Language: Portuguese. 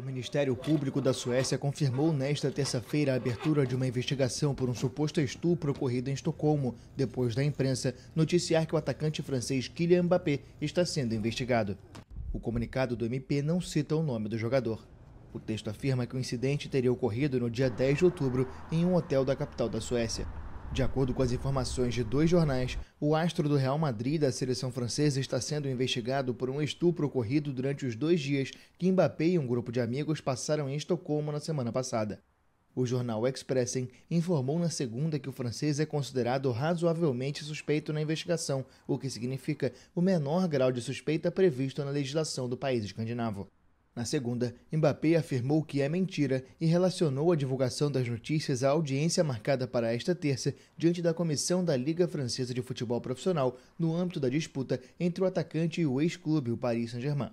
O Ministério Público da Suécia confirmou nesta terça-feira a abertura de uma investigação por um suposto estupro ocorrido em Estocolmo, depois da imprensa noticiar que o atacante francês Kylian Mbappé está sendo investigado. O comunicado do MP não cita o nome do jogador. O texto afirma que o incidente teria ocorrido no dia 10 de outubro em um hotel da capital da Suécia. De acordo com as informações de dois jornais, o astro do Real Madrid da seleção francesa está sendo investigado por um estupro ocorrido durante os dois dias que Mbappé e um grupo de amigos passaram em Estocolmo na semana passada. O jornal Expressen informou na segunda que o francês é considerado razoavelmente suspeito na investigação, o que significa o menor grau de suspeita previsto na legislação do país escandinavo. Na segunda, Mbappé afirmou que é mentira e relacionou a divulgação das notícias à audiência marcada para esta terça diante da comissão da Liga Francesa de Futebol Profissional no âmbito da disputa entre o atacante e o ex-clube, o Paris Saint-Germain.